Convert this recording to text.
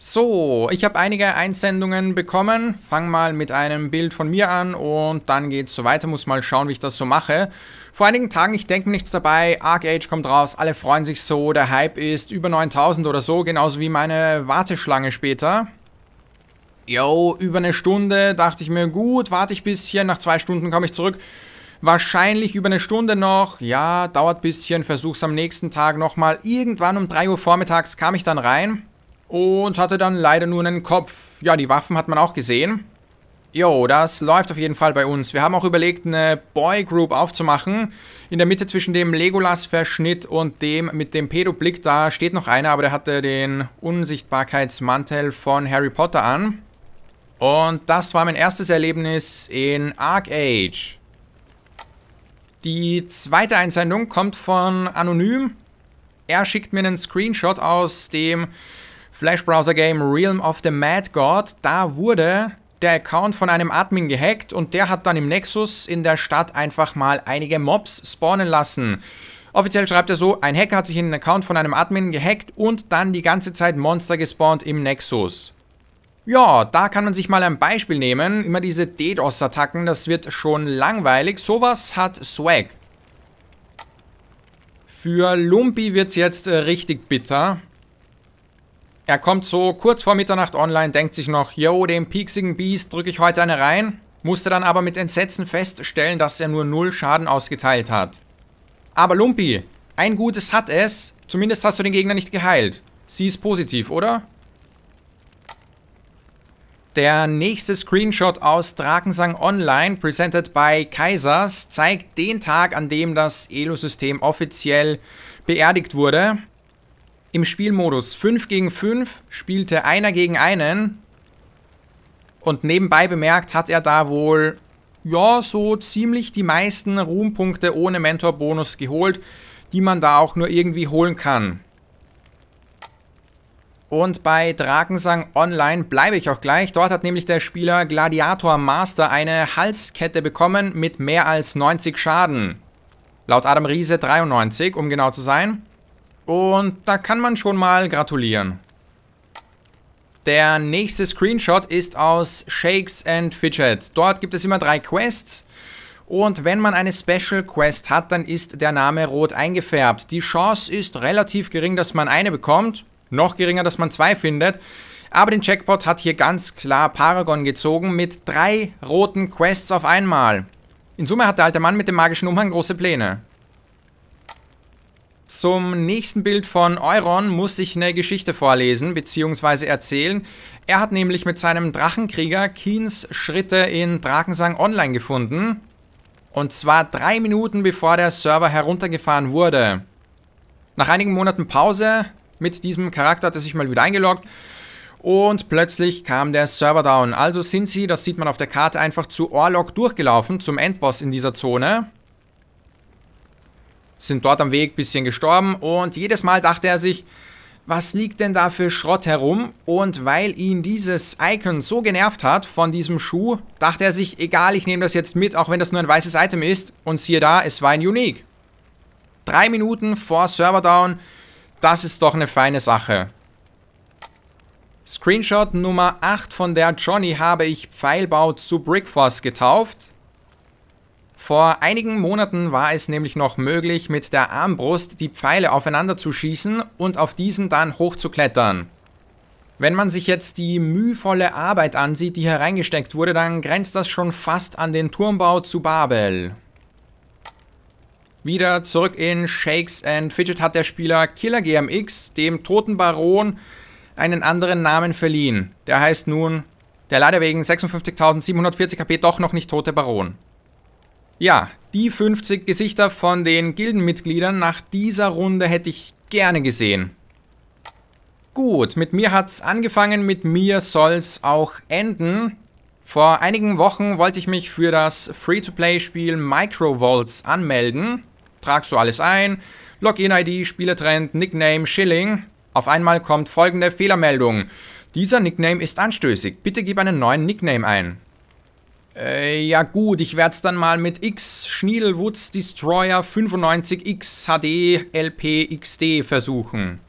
So, ich habe einige Einsendungen bekommen. Fang mal mit einem Bild von mir an und dann geht's so weiter. Muss mal schauen, wie ich das so mache. Vor einigen Tagen, ich denke nichts dabei. Arc Age kommt raus, alle freuen sich so. Der Hype ist über 9000 oder so, genauso wie meine Warteschlange später. Yo, über eine Stunde dachte ich mir, gut, warte ich ein bisschen. Nach zwei Stunden komme ich zurück. Wahrscheinlich über eine Stunde noch. Ja, dauert ein bisschen. Versuch's am nächsten Tag nochmal. Irgendwann um 3 Uhr vormittags kam ich dann rein. Und hatte dann leider nur einen Kopf. Ja, die Waffen hat man auch gesehen. Jo, das läuft auf jeden Fall bei uns. Wir haben auch überlegt, eine Boy Group aufzumachen. In der Mitte zwischen dem Legolas-Verschnitt und dem mit dem Pedo-Blick, da steht noch einer, aber der hatte den Unsichtbarkeitsmantel von Harry Potter an. Und das war mein erstes Erlebnis in Arc Age. Die zweite Einsendung kommt von Anonym. Er schickt mir einen Screenshot aus dem Flash-Browser-Game Realm of the Mad God, da wurde der Account von einem Admin gehackt und der hat dann im Nexus in der Stadt einfach mal einige Mobs spawnen lassen. Offiziell schreibt er so, ein Hacker hat sich in den Account von einem Admin gehackt und dann die ganze Zeit Monster gespawnt im Nexus. Ja, da kann man sich mal ein Beispiel nehmen. Immer diese DDoS-Attacken, das wird schon langweilig. Sowas hat Swag. Für Lumpi wird's jetzt äh, richtig bitter. Er kommt so kurz vor Mitternacht online, denkt sich noch, yo, dem pieksigen Beast drücke ich heute eine rein, musste dann aber mit Entsetzen feststellen, dass er nur null Schaden ausgeteilt hat. Aber Lumpi, ein Gutes hat es, zumindest hast du den Gegner nicht geheilt. Sie ist positiv, oder? Der nächste Screenshot aus Drakensang Online, presented by Kaisers, zeigt den Tag, an dem das Elo-System offiziell beerdigt wurde im Spielmodus 5 gegen 5 spielte einer gegen einen. Und nebenbei bemerkt hat er da wohl, ja, so ziemlich die meisten Ruhmpunkte ohne Mentorbonus geholt, die man da auch nur irgendwie holen kann. Und bei Drakensang Online bleibe ich auch gleich. Dort hat nämlich der Spieler Gladiator Master eine Halskette bekommen mit mehr als 90 Schaden. Laut Adam Riese 93, um genau zu sein. Und da kann man schon mal gratulieren. Der nächste Screenshot ist aus Shakes and Fidget. Dort gibt es immer drei Quests. Und wenn man eine Special Quest hat, dann ist der Name rot eingefärbt. Die Chance ist relativ gering, dass man eine bekommt. Noch geringer, dass man zwei findet. Aber den Checkpot hat hier ganz klar Paragon gezogen mit drei roten Quests auf einmal. In Summe hat der alte Mann mit dem magischen Umhang große Pläne. Zum nächsten Bild von Euron muss ich eine Geschichte vorlesen bzw. erzählen. Er hat nämlich mit seinem Drachenkrieger Keens Schritte in Drakensang online gefunden. Und zwar drei Minuten bevor der Server heruntergefahren wurde. Nach einigen Monaten Pause mit diesem Charakter hat er sich mal wieder eingeloggt. Und plötzlich kam der Server down. Also sind sie, das sieht man auf der Karte, einfach zu Orlok durchgelaufen, zum Endboss in dieser Zone sind dort am Weg ein bisschen gestorben und jedes Mal dachte er sich, was liegt denn da für Schrott herum? Und weil ihn dieses Icon so genervt hat von diesem Schuh, dachte er sich, egal, ich nehme das jetzt mit, auch wenn das nur ein weißes Item ist. Und siehe da, es war ein Unique. Drei Minuten vor Serverdown, das ist doch eine feine Sache. Screenshot Nummer 8 von der Johnny habe ich Pfeilbau zu Brickforce getauft. Vor einigen Monaten war es nämlich noch möglich, mit der Armbrust die Pfeile aufeinander zu schießen und auf diesen dann hochzuklettern. Wenn man sich jetzt die mühevolle Arbeit ansieht, die hereingesteckt wurde, dann grenzt das schon fast an den Turmbau zu Babel. Wieder zurück in Shakes and Fidget hat der Spieler Killer GMX dem toten Baron einen anderen Namen verliehen. Der heißt nun der leider wegen 56.740 HP doch noch nicht tote Baron. Ja, die 50 Gesichter von den Gildenmitgliedern nach dieser Runde hätte ich gerne gesehen. Gut, mit mir hat's angefangen, mit mir soll's auch enden. Vor einigen Wochen wollte ich mich für das Free-to-Play-Spiel Microvolts anmelden. Trag so alles ein, Login-ID, Spielertrend, Nickname, Schilling. Auf einmal kommt folgende Fehlermeldung. Dieser Nickname ist anstößig, bitte gib einen neuen Nickname ein. Äh, ja gut, ich werde es dann mal mit X Schniedelwoods Destroyer 95X HD LP XD versuchen.